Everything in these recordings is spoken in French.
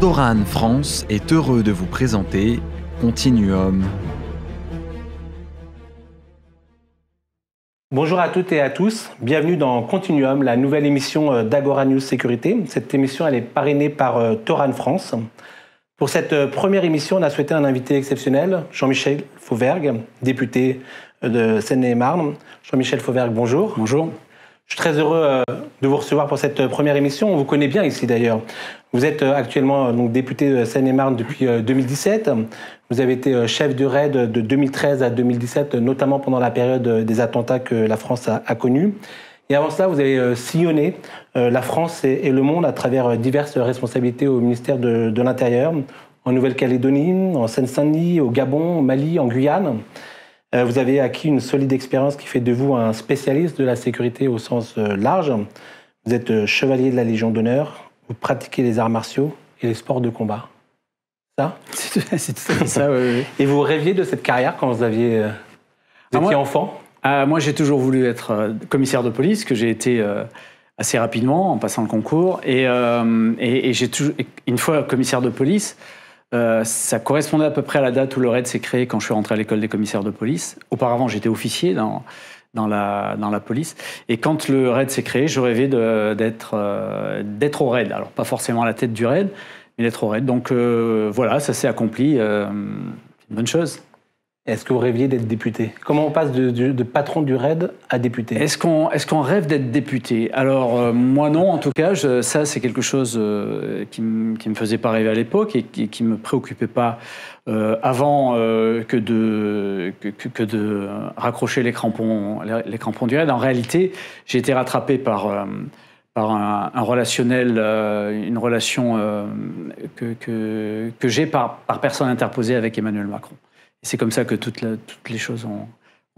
Toran France est heureux de vous présenter Continuum. Bonjour à toutes et à tous, bienvenue dans Continuum, la nouvelle émission euh, d'Agora News Sécurité. Cette émission elle est parrainée par Toran euh, France. Pour cette euh, première émission, on a souhaité un invité exceptionnel, Jean-Michel Fauvergue, député de Seine-et-Marne. Jean-Michel Fauvergue, bonjour. Bonjour. Je suis très heureux de vous recevoir pour cette première émission. On vous connaît bien ici d'ailleurs. Vous êtes euh, actuellement euh, donc, député de euh, Seine-et-Marne depuis 2017. Vous avez été chef du RAID de 2013 à 2017, notamment pendant la période des attentats que la France a, connu connus. Et avant cela, vous avez sillonné la France et, le monde à travers diverses responsabilités au ministère de, de l'Intérieur, en Nouvelle-Calédonie, en Seine-Saint-Denis, au Gabon, au Mali, en Guyane. Vous avez acquis une solide expérience qui fait de vous un spécialiste de la sécurité au sens large. Vous êtes chevalier de la Légion d'honneur, vous pratiquez les arts martiaux et les sports de combat. Ça C'est tout à fait ça, oui, Et vous rêviez de cette carrière quand vous aviez. Euh, vous ah, enfant euh, Moi, j'ai toujours voulu être euh, commissaire de police, que j'ai été assez rapidement en passant le concours. Et, et, j'ai une fois commissaire de police, ça correspondait à peu près à la date où le RAID s'est créé quand je suis rentré à l'école des commissaires de police. Auparavant, j'étais officier dans, dans la, dans la police. Et quand le raid s'est créé, je rêvais d'être euh, d'être au raid. Alors, pas forcément à la tête du raid, mais d'être au raid. Donc, euh, voilà, ça s'est accompli. Euh, une bonne chose. Est-ce que vous rêviez d'être député Comment on passe de, patron du RAID à député Est-ce qu'on est rêve d'être député Alors, euh, moi non, en tout cas, ça c'est quelque chose euh, qui ne me faisait pas rêver à l'époque et qui ne me préoccupait pas euh, avant que, de, que, de raccrocher les crampons, du RAID. En réalité, j'ai été rattrapé par par un, relationnel, une relation que, que, que j'ai par, par personne interposée avec Emmanuel Macron c'est comme ça que toutes les choses ont,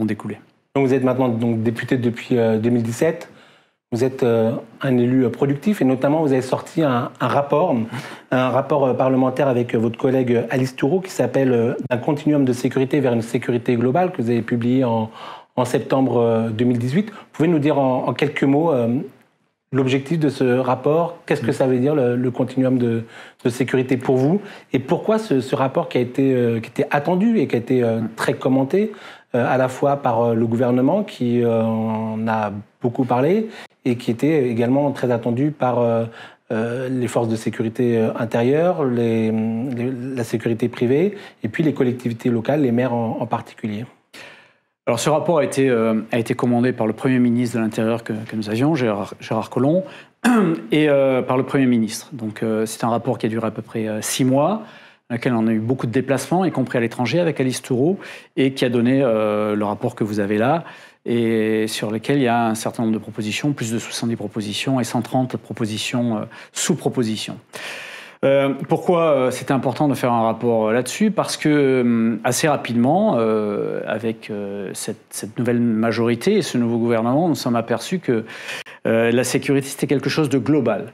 découlé. vous êtes maintenant donc député depuis 2017. Euh, vous êtes euh, un élu euh, productif et notamment vous avez sorti un, rapport, un rapport parlementaire avec votre collègue Alice Toureau qui s'appelle Un continuum de sécurité vers une sécurité globale que vous avez publié en, septembre 2018. Vous pouvez nous dire en, en quelques mots l'objectif de ce rapport. Qu'est-ce que mm. ça veut dire le, continuum de, sécurité pour vous Et pourquoi ce, rapport qui a été euh, qui était attendu et qui a été euh, mm. très commenté euh, à la fois par le gouvernement qui en a beaucoup parlé et qui était également très attendu par les forces de sécurité intérieure, la sécurité privée et puis les collectivités locales, les maires en particulier. Alors ce rapport a été, euh, a été commandé par le Premier ministre de l'Intérieur que, nous avions, Gérard, Collomb, et euh, par le Premier ministre. Donc euh, c'est un rapport qui a duré à peu près six mois, dans lequel on a eu beaucoup de déplacements, y compris à l'étranger avec Alice Toureau, et qui a donné le rapport que vous avez là, et sur lequel il y a un certain nombre de propositions, plus de 70 propositions et 130 propositions sous-propositions. Euh, pourquoi euh, c'est important de faire un rapport euh, là-dessus Parce que assez rapidement, avec cette, nouvelle majorité et ce nouveau gouvernement, nous sommes aperçus que la sécurité, c'était quelque chose de global.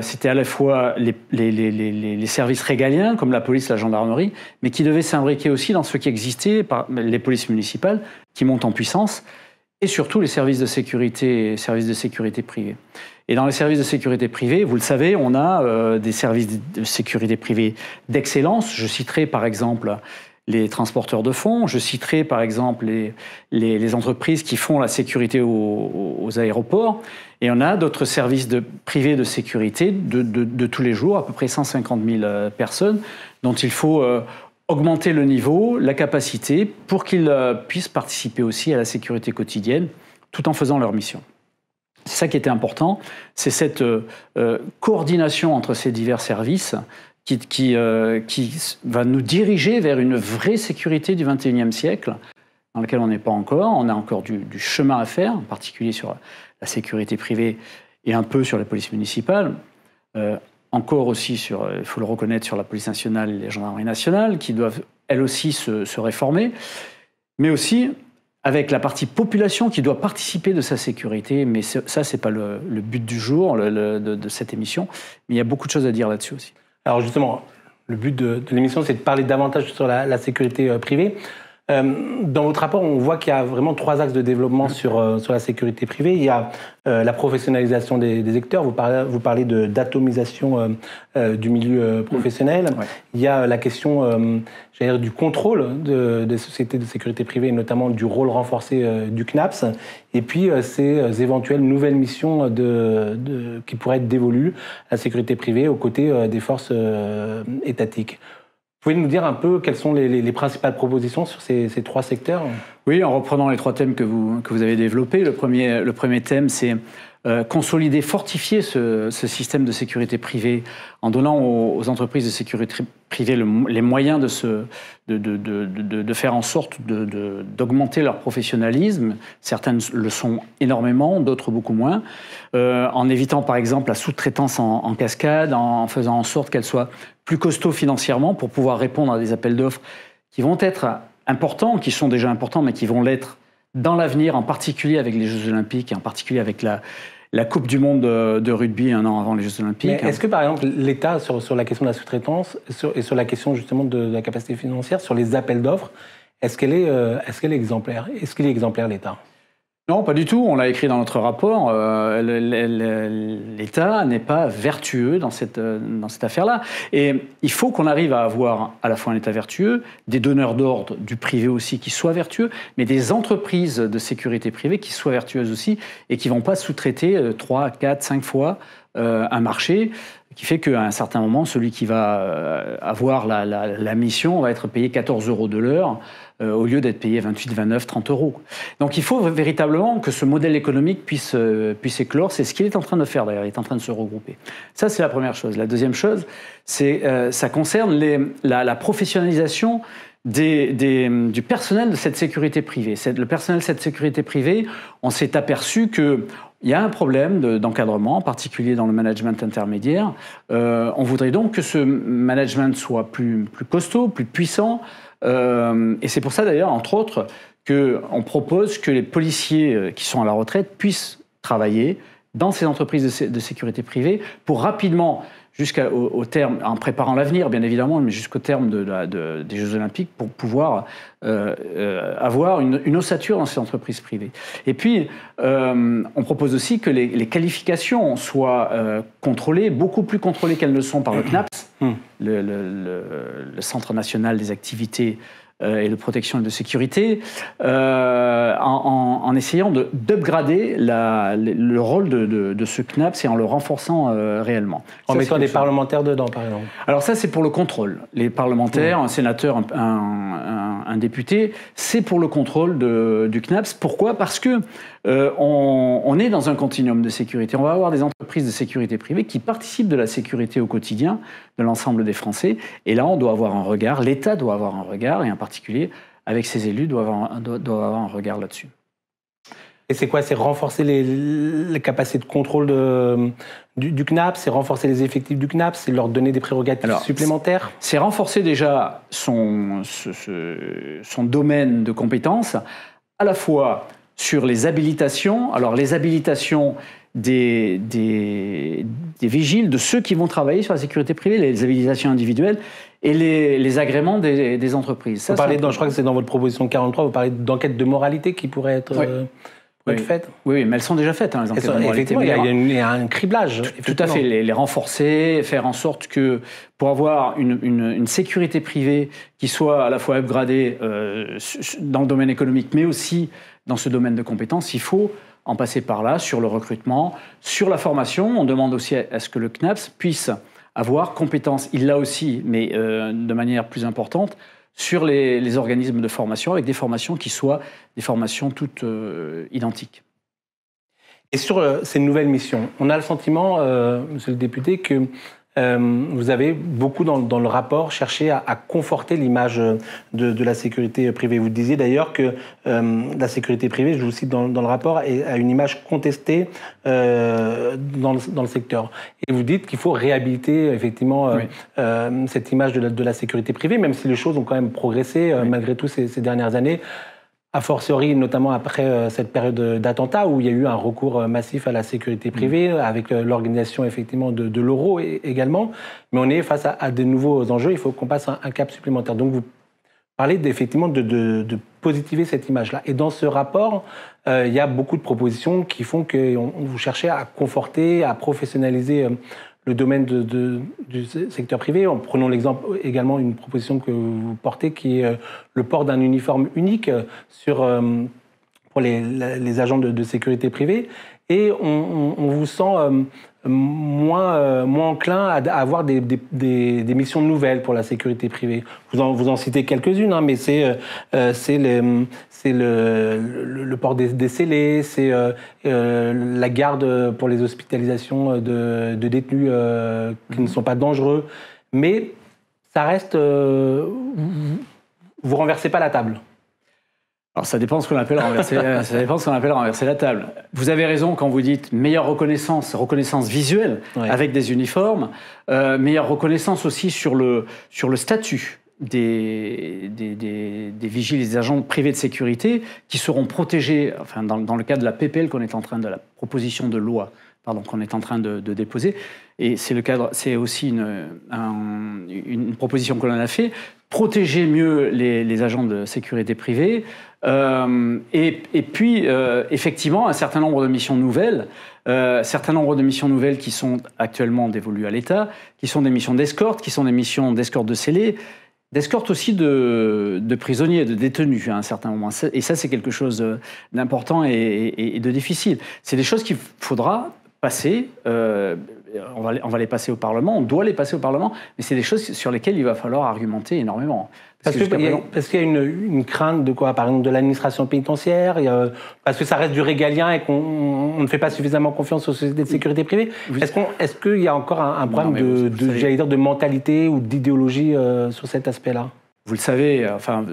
c'était à la fois les, services régaliens, comme la police, la gendarmerie, mais qui devaient s'imbriquer aussi dans ce qui existait, par les polices municipales, qui montent en puissance, et surtout les services de sécurité services de sécurité privés. Et dans les services de sécurité privée, vous le savez, on a euh, des services de sécurité privée d'excellence. Je citerai par exemple les transporteurs de fonds, je citerai par exemple les, entreprises qui font la sécurité aux, aéroports, et on a d'autres services de, privés de sécurité de, de, tous les jours, à peu près 150 000 euh, personnes, dont il faut euh, augmenter le niveau, la capacité, pour qu'ils puissent participer aussi à la sécurité quotidienne, tout en faisant leur mission. C'est ça qui était important, c'est cette euh, euh, coordination entre ces divers services qui, qui, euh, qui, va nous diriger vers une vraie sécurité du 21e siècle, dans laquelle on n'est pas encore. On a encore du, chemin à faire, en particulier sur la sécurité privée et un peu sur la police municipale. encore aussi, sur, il faut le reconnaître, sur la police nationale et les gendarmeries nationales, qui doivent elles aussi se, se réformer. Mais aussi, avec la partie population qui doit participer de sa sécurité, mais ça, c'est pas le, but du jour de, cette émission. Mais il y a beaucoup de choses à dire là-dessus aussi. Alors justement, le but de, l'émission, c'est de parler davantage sur la sécurité euh, privée. Euh, dans votre rapport, on voit qu'il y a vraiment trois axes de développement mm. sur, euh, sur la sécurité privée. Il y a euh, la professionnalisation des, acteurs. Vous parlez, vous parlez de, d'atomisation du milieu mm. professionnel. Il y a la question j'allais dire, du contrôle des sociétés de sécurité privée, notamment du rôle renforcé du CNAPS. Et puis, ces éventuelles nouvelles missions de, qui pourraient être dévolues à la sécurité privée aux côtés des forces étatiques pouvez nous dire un peu quelles sont les, principales propositions sur ces, trois secteurs Oui, en reprenant les trois thèmes que vous, que vous avez développés. Le premier, le premier thème, c'est euh, consolider, fortifier ce, système de sécurité privée en donnant aux, entreprises de sécurité privée les moyens de, se, de, faire en sorte d'augmenter leur professionnalisme. Certaines le sont énormément, d'autres beaucoup moins, euh, en évitant par exemple la sous-traitance en, cascade, en, faisant en sorte qu'elle soit plus costaud financièrement pour pouvoir répondre à des appels d'offres qui vont être importants, qui sont déjà importants, mais qui vont l'être dans l'avenir, en particulier avec les Jeux Olympiques et en particulier avec la, la Coupe du Monde de, rugby un an avant les Jeux Olympiques. Est-ce que par exemple l'État, sur, sur, la question de la sous-traitance et sur la question justement de, la capacité financière, sur les appels d'offres, est-ce qu'elle est, euh, est, ce qu'elle est exemplaire Est-ce qu'il est exemplaire l'État non, pas du tout. On l'a écrit dans notre rapport. Euh, L'État n'est pas vertueux euh, dans cette, affaire-là. Et il faut qu'on arrive à avoir à la fois un État vertueux, des donneurs d'ordre du privé aussi qui soient vertueux, mais des entreprises de sécurité privée qui soient vertueuses aussi et qui ne vont pas sous-traiter 3, 4, 5 fois euh, un marché qui fait qu'à un certain moment, celui qui va avoir la, mission va être payé 14 euros de l'heure euh, au lieu d'être payé 28, 29, 30 euros. Donc il faut véritablement que ce modèle économique puisse, euh, puisse éclore. C'est ce qu'il est en train de faire d'ailleurs, il est en train de se regrouper. Ça, c'est la première chose. La deuxième chose, c'est euh, ça concerne les, la, professionnalisation des, du personnel de cette sécurité privée. Le personnel de cette sécurité privée, on s'est aperçu que il y a un problème d'encadrement, en particulier dans le management intermédiaire. on voudrait donc que ce management soit plus, plus costaud, plus puissant, euh, et c'est pour ça d'ailleurs, entre autres, qu'on propose que les policiers euh, qui sont à la retraite puissent travailler dans ces entreprises de sécurité privée pour rapidement jusqu'au terme, en préparant l'avenir bien évidemment, mais jusqu'au terme des Jeux Olympiques pour pouvoir euh, euh, avoir une, ossature dans ces entreprises privées. Et puis, euh, on propose aussi que les, qualifications soient contrôlées, beaucoup plus contrôlées qu'elles ne le sont par le CNAPS, hmm. le Centre national des activités euh, et de protection et de sécurité, euh, en, essayant de, d'upgrader le rôle de, de, ce CNAPS et en le renforçant euh, réellement. En mettant des parlementaires dedans, par exemple Alors ça, c'est pour le contrôle. Les parlementaires, un sénateur, un, un, député, c'est pour le contrôle du CNAPS. Pourquoi Parce que euh, on, est dans un continuum de sécurité. On va avoir des entreprises de sécurité privée qui participent de la sécurité au quotidien de l'ensemble des Français. Et là, on doit avoir un regard, l'État doit avoir un regard, et en particulier avec ses élus, doit avoir, un regard là-dessus. Et c'est quoi C'est renforcer les, capacités de contrôle du, du, CNAP C'est renforcer les effectifs du CNAP C'est leur donner des prérogatives supplémentaires C'est renforcer déjà son, son domaine de compétences, à la fois sur les habilitations. Alors les habilitations des, des, vigiles, de ceux qui vont travailler sur la sécurité privée, les habilitations individuelles et les, agréments des, entreprises. vous je crois que c'est dans votre proposition 43, vous parlez d'enquête de moralité qui pourrait être... Euh, oui. oui, mais elles sont déjà faites. il y, a, un criblage. Tout, à fait, les, renforcer, faire en sorte que, pour avoir une, une, sécurité privée qui soit à la fois upgradée euh, dans le domaine économique, mais aussi dans ce domaine de compétences, il faut en passer par là, sur le recrutement, sur la formation. On demande aussi à, ce que le CNAPS puisse avoir compétence. Il l'a aussi, mais euh, de manière plus importante, sur les, organismes de formation avec des formations qui soient des formations toutes euh, identiques. Et sur euh, ces nouvelles missions, on a le sentiment, euh, monsieur le député, que euh, vous avez beaucoup dans, dans le rapport cherché à, à conforter l'image de, de, la sécurité privée. Vous disiez d'ailleurs que euh, la sécurité privée, je vous cite dans, dans le rapport, a une image contestée euh, dans, le, dans, le, secteur. Et vous dites qu'il faut réhabiliter effectivement euh, euh, cette image de la, de la, sécurité privée, même si les choses ont quand même progressé euh, malgré tout ces, ces dernières années a fortiori, notamment après euh, cette période d'attentat où il y a eu un recours euh, massif à la sécurité mm. privée, euh, avec l'organisation effectivement de, de l'euro également. Mais on est face à, de nouveaux enjeux, il faut qu'on passe un, cap supplémentaire. Donc vous parlez effectivement de, positiver cette image-là. Et dans ce rapport, il y a beaucoup de propositions qui font que vous cherchez à conforter, à professionnaliser le domaine de, du secteur privé. En prenant l'exemple également une proposition que vous portez qui est euh, le port d'un uniforme unique euh, sur euh, pour les, agents de, sécurité privée, et on, vous sent euh, moins, euh, moins enclin à, avoir des, missions nouvelles pour la sécurité privée. Vous en, vous en citez quelques-unes, hein, mais c'est euh, le, le, port des, scellés, c'est la garde pour les hospitalisations de, de détenus qui ne mhm. sont pas dangereux, mais ça reste... vous ne renversez pas la table. Alors ça dépend ce qu'on appelle renverser, euh, ça dépend ce qu'on appelle renverser la table. Vous avez raison quand vous dites meilleure reconnaissance, reconnaissance visuelle avec des uniformes, euh, meilleure reconnaissance aussi sur le sur le statut des des, des, des, vigiles, des agents privés de sécurité qui seront protégés, enfin dans, dans le cas de la PPL qu'on est en train de la proposition de loi qu'on est en train de, déposer. Et c'est le cadre, c'est aussi une, une proposition que l'on a fait protéger mieux les, agents de sécurité privée. Euh, et, puis, euh, effectivement, un certain nombre de missions nouvelles, euh, certain nombre de missions nouvelles qui sont actuellement dévolues à l'État, qui sont des missions d'escorte, qui sont des missions d'escorte de scellés, d'escorte aussi de, prisonniers, de détenus à un certain moment. Et ça, c'est quelque chose d'important et de difficile. C'est des choses qu'il faudra passer, euh, on, va, les passer au Parlement, on doit les passer au Parlement, mais c'est des choses sur lesquelles il va falloir argumenter énormément. Parce, qu'il y, a, une, crainte de quoi Par exemple de l'administration pénitentiaire, parce que ça reste du régalien et qu'on ne fait pas suffisamment confiance aux sociétés de sécurité privée. Est-ce qu'il y a encore un, problème de, de, de mentalité ou d'idéologie euh, sur cet aspect-là vous le savez, enfin,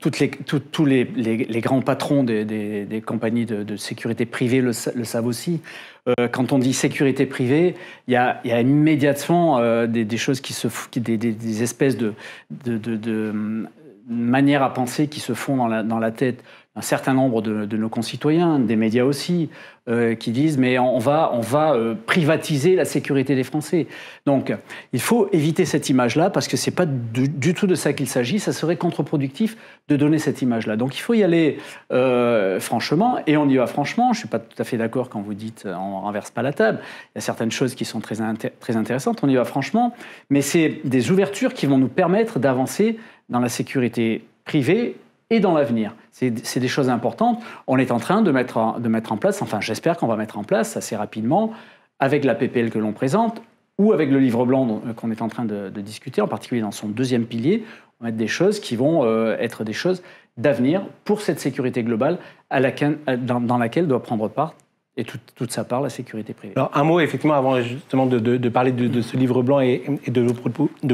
tous les, grands patrons des, compagnies de, sécurité privée le, savent aussi. Euh, quand on dit sécurité privée, il y a, immédiatement euh, des, choses qui se, des, espèces de, hum, manières à penser qui se font dans la tête un certain nombre de, nos concitoyens, des médias aussi, euh, qui disent mais on va, on va euh, privatiser la sécurité des Français. Donc il faut éviter cette image-là parce que c'est pas du, tout de ça qu'il s'agit. Ça serait contre-productif de donner cette image-là. Donc il faut y aller euh, franchement et on y va franchement. Je suis pas tout à fait d'accord quand vous dites on renverse pas la table. Il y a certaines choses qui sont très, très intéressantes. On y va franchement, mais c'est des ouvertures qui vont nous permettre d'avancer dans la sécurité privée et dans l'avenir. C'est des choses importantes. On est en train de mettre en, de mettre en place, enfin j'espère qu'on va mettre en place assez rapidement, avec la PPL que l'on présente, ou avec le livre blanc euh, qu'on est en train de, discuter, en particulier dans son deuxième pilier, on va mettre des choses qui vont euh, être des choses d'avenir pour cette sécurité globale à dans, laquelle doit prendre part et toute sa part la sécurité privée. Alors un mot effectivement avant justement de, parler de, ce livre blanc et, et, de,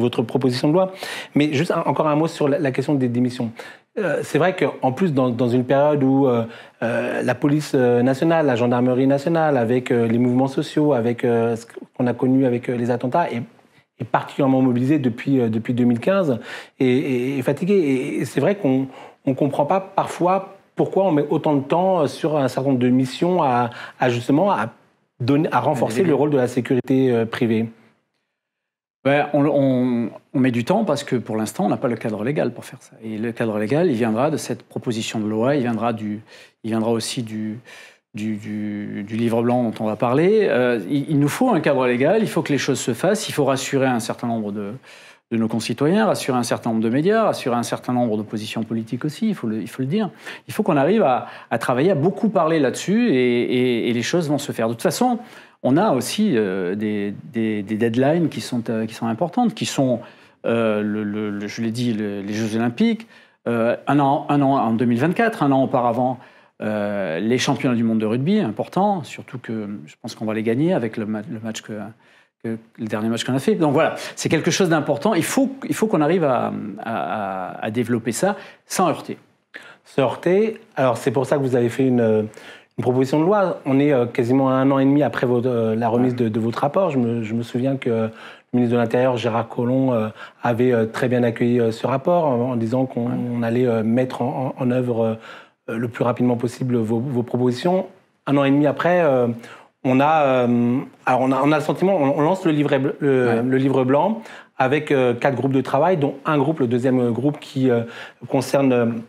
votre proposition de loi, mais juste encore un mot sur la question des démissions. Euh, c'est vrai qu'en plus, dans, une période où euh, euh, la police nationale, la gendarmerie nationale, avec les mouvements sociaux, avec ce qu'on a connu avec les attentats, est, particulièrement mobilisée depuis, depuis 2015 et, fatiguée. Et, c'est vrai qu'on ne comprend pas parfois pourquoi on met autant de temps sur un certain nombre de missions à, justement à renforcer le rôle de la sécurité privée on, met du temps parce que pour l'instant, on n'a pas le cadre légal pour faire ça. Et le cadre légal, il viendra de cette proposition de loi, il viendra, du, il viendra aussi du, livre blanc dont on va parler. Euh, il, nous faut un cadre légal, il faut que les choses se fassent, il faut rassurer un certain nombre de, nos concitoyens, rassurer un certain nombre de médias, rassurer un certain nombre d'oppositions politiques aussi, il faut le, dire. Il faut qu'on arrive à, travailler, à beaucoup parler là-dessus et, les choses vont se faire. De toute façon, on a aussi euh, des, deadlines qui sont, euh, qui sont importantes, qui sont, euh, je l'ai dit, les Jeux olympiques, un, an, un an en 2024, un an auparavant, les championnats du monde de rugby, important, surtout que je pense qu'on va les gagner avec le, match que, Le dernier match qu'on a fait. Donc voilà, c'est quelque chose d'important. Il faut, il faut qu'on arrive à, développer ça sans heurter. Se heurter. Alors c'est pour ça que vous avez fait une, une proposition de loi. On est euh, quasiment un an et demi après euh, la remise de, votre rapport. Je me, souviens que le ministre de l'Intérieur, Gérard Collomb, euh, avait très bien accueilli ce rapport en, disant qu'on allait mettre en, œuvre le plus rapidement possible vos, propositions. Un an et demi après, on a, alors on, a le sentiment, on, lance le livre blanc avec quatre groupes de travail, dont un groupe, le deuxième groupe qui concerne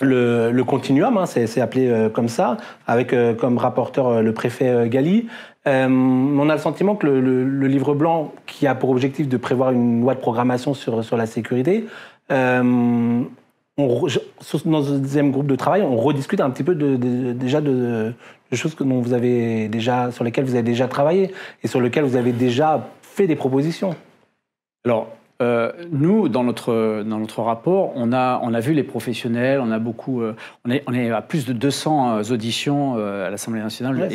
le, continuum, hein, c'est appelé euh, comme ça, avec euh, comme rapporteur euh, le préfet Galli. on a le sentiment que le, livre blanc, qui a pour objectif de prévoir une loi de programmation sur, sur la sécurité, on, dans ce deuxième groupe de travail, on rediscute un petit peu de, déjà de, choses que, vous avez déjà, sur lesquelles vous avez déjà travaillé et sur lesquelles vous avez déjà fait des propositions. Alors, euh, nous, dans notre, dans notre rapport, on a, on a vu les professionnels, on a beaucoup, euh, on, est, on à plus de 200 euh, auditions à l'Assemblée nationale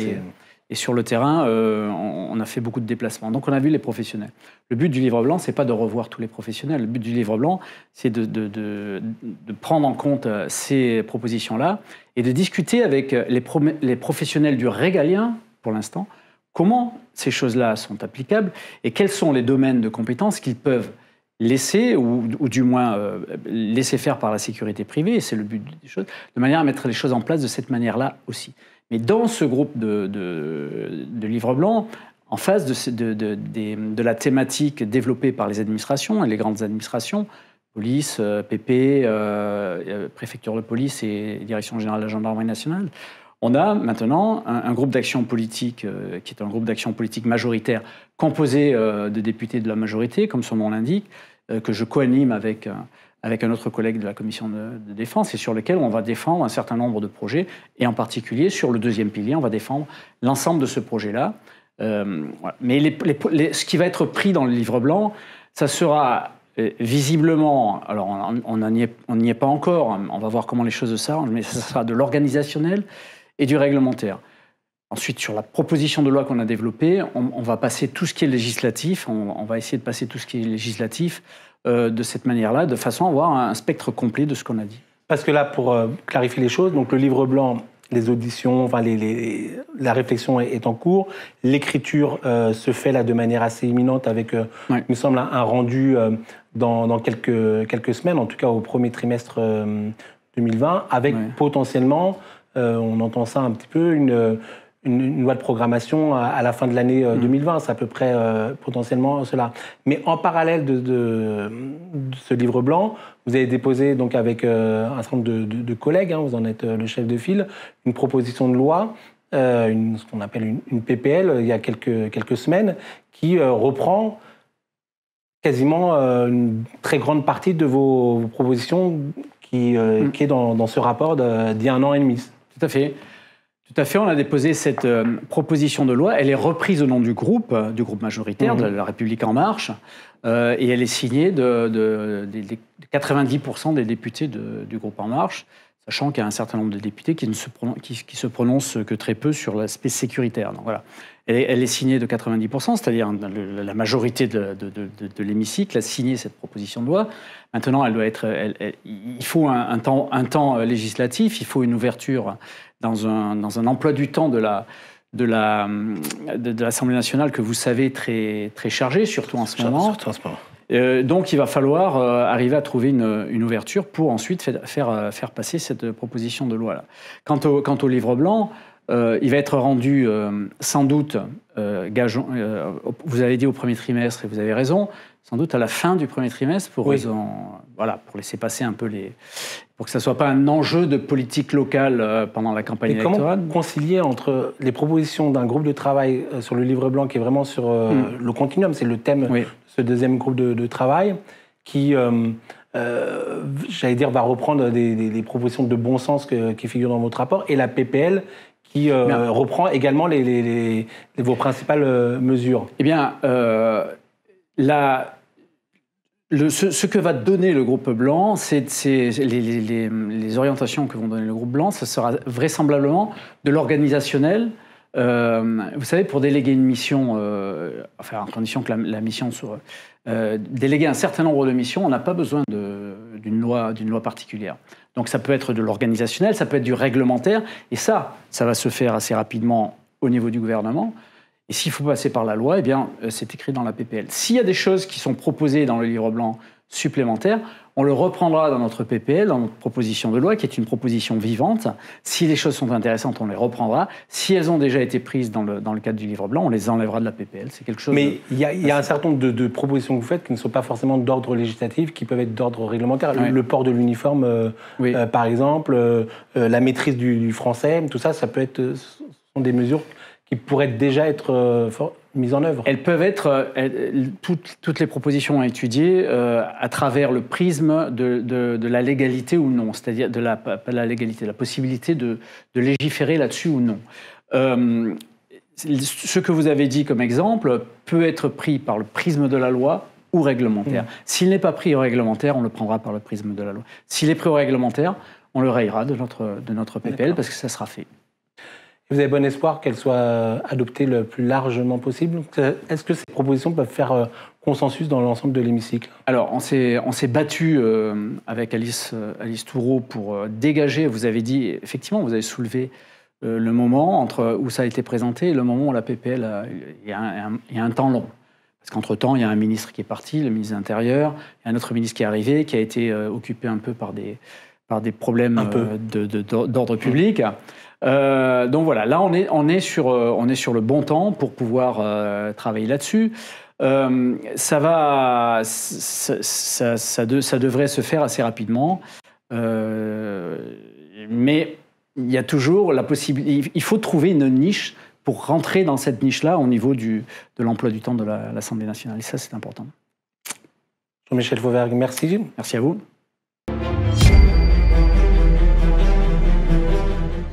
et, sur le terrain, on, a fait beaucoup de déplacements. Donc on a vu les professionnels. Le but du livre blanc, c'est pas de revoir tous les professionnels. Le but du livre blanc, c'est de, de, de, prendre en compte ces propositions-là et de discuter avec les professionnels du régalien, pour l'instant, comment ces choses-là sont applicables et quels sont les domaines de compétences qu'ils peuvent laisser ou, du moins euh, laisser faire par la sécurité privée, c'est le but des choses, de manière à mettre les choses en place de cette manière-là aussi. Mais dans ce groupe de, de, livres blancs, en face de, de, la thématique développée par les administrations et les grandes administrations, police, PP, euh, euh, préfecture de police et direction générale de la gendarmerie nationale, on a maintenant un, groupe d'action politique euh, qui est un groupe d'action politique majoritaire composé euh, de députés de la majorité, comme son nom l'indique, euh, que je coanime avec avec un autre collègue de la commission de, défense et sur lequel on va défendre un certain nombre de projets et en particulier sur le deuxième pilier, on va défendre l'ensemble de ce projet-là. Mais ce qui va être pris dans le livre blanc, ça sera visiblement, alors on n'y on est, est, pas encore, on va voir comment les choses se mais ça sera de l'organisationnel, et du réglementaire. Ensuite, sur la proposition de loi qu'on a développée, on, va passer tout ce qui est législatif, on, va essayer de passer tout ce qui est législatif euh, de cette manière-là, de façon à avoir un, spectre complet de ce qu'on a dit. Parce que là, pour euh, clarifier les choses, donc le livre blanc, les auditions, les, la réflexion est, en cours, l'écriture euh, se fait là de manière assez imminente avec, il me semble, un, rendu dans, quelques, quelques semaines, en tout cas au premier trimestre 2020, avec potentiellement euh, on entend ça un petit peu, une, une, loi de programmation à, la fin de l'année 2020, euh, mm. c'est à peu près euh, potentiellement cela. Mais en parallèle de, ce livre blanc, vous avez déposé donc avec un certain nombre de, collègues, hein, vous en êtes le chef de file, une proposition de loi ce qu'on appelle une, PPL il y a quelques, semaines, qui reprend quasiment une très grande partie de vos, propositions mm. qui, est dans, dans ce rapport d'il y a un an et demi. Tout à fait. Tout à fait, on a déposé cette euh, proposition de loi. Elle est reprise au nom du groupe, euh, du groupe majoritaire, de mmh. La République En Marche, euh, et elle est signée de 90% des députés du groupe En Marche sachant qu'il y a un certain nombre de députés qui ne se prononcent, qui, se prononcent que très peu sur l'aspect sécuritaire. Donc voilà. Elle, est signée de 90%, c'est-à-dire la majorité de, de, de, l'hémicycle a signé cette proposition de loi. Maintenant, elle doit être, il faut un, temps, un temps euh, législatif, il faut une ouverture dans un, dans un emploi du temps de la, de la de, l'Assemblée nationale que vous savez très très chargée, surtout en ce moment. Surtout en ce moment. Euh, donc il va falloir euh, arriver à trouver une, ouverture pour ensuite euh, faire, passer cette proposition de loi-là. quant au livre blanc, euh, il va être rendu euh, sans doute, euh, vous avez dit au premier trimestre et vous avez raison, sans doute à la fin du premier trimestre pour raison, voilà, pour laisser passer un peu les, pour que ça soit pas un enjeu de politique locale pendant la campagne et Comment concilier entre les propositions d'un groupe de travail sur le livre blanc qui est vraiment sur hmm. le continuum, c'est le thème de ce deuxième groupe de, travail qui j'allais dire, va reprendre des, propositions de bon sens qui figurent dans votre rapport, et la PPL qui euh, reprend également vos principales euh, mesures Eh bien, euh, ce, que va donner le groupe blanc, c'est les, orientations que vont donner le groupe blanc, ce sera vraisemblablement de l'organisationnel. vous savez, pour déléguer une mission, enfin, en condition que la, mission soit. déléguer un certain nombre de missions, on n'a pas besoin d'une loi particulière. Donc ça peut être de l'organisationnel, ça peut être du réglementaire, et ça, ça va se faire assez rapidement au niveau du gouvernement. Et s'il faut passer par la loi, eh bien, euh, c'est écrit dans la PPL. S'il y a des choses qui sont proposées dans le livre blanc supplémentaire. On le reprendra dans notre PPL, dans notre proposition de loi, qui est une proposition vivante. Si les choses sont intéressantes, on les reprendra. Si elles ont déjà été prises dans le, cadre du livre blanc, on les enlèvera de la PPL. C'est quelque chose. Mais il y, a un certain nombre de, propositions que vous faites qui ne sont pas forcément d'ordre législatif, qui peuvent être d'ordre réglementaire. Le, port de l'uniforme, euh, euh, par exemple, euh, la maîtrise du, français, tout ça, ça peut être, ce sont des mesures qui pourraient déjà être en œuvre Elles peuvent être, euh, toutes, les propositions à étudier euh, à travers le prisme de, la légalité ou non, c'est-à-dire de la, légalité, la possibilité de, légiférer là-dessus ou non. Euh, ce que vous avez dit comme exemple peut être pris par le prisme de la loi ou réglementaire. Mmh. S'il n'est pas pris au réglementaire, on le prendra par le prisme de la loi. S'il est pris au réglementaire, on le raillera de notre, de notre PPL parce que ça sera fait. Vous avez bon espoir qu'elle soit euh, adoptée le plus largement possible Est-ce que ces propositions peuvent faire euh, consensus dans l'ensemble de l'hémicycle Alors, on s'est battu euh, avec Alice, Alice Toureau pour dégager, vous avez dit, effectivement, vous avez soulevé le moment entre où ça a été présenté et le moment où la PPL, a, il, y a un, temps long. Parce qu'entre-temps, il y a un ministre qui est parti, le ministre de l'Intérieur, il y a un autre ministre qui est arrivé, qui a été occupé un peu par des, par des problèmes d'ordre de, d'ordre public. Euh, donc voilà, là euh, on est, sur, le bon temps pour pouvoir euh, travailler là-dessus. ça, va, ça, devrait se faire assez rapidement, mais il y a toujours la possibilité. Il faut trouver une niche pour rentrer dans cette niche-là au niveau de l'emploi du temps de l'Assemblée nationale. Et ça, c'est important. Jean-Michel Vauvergue, merci. Merci à vous.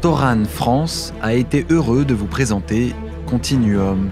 Toran France a été heureux de vous présenter Continuum.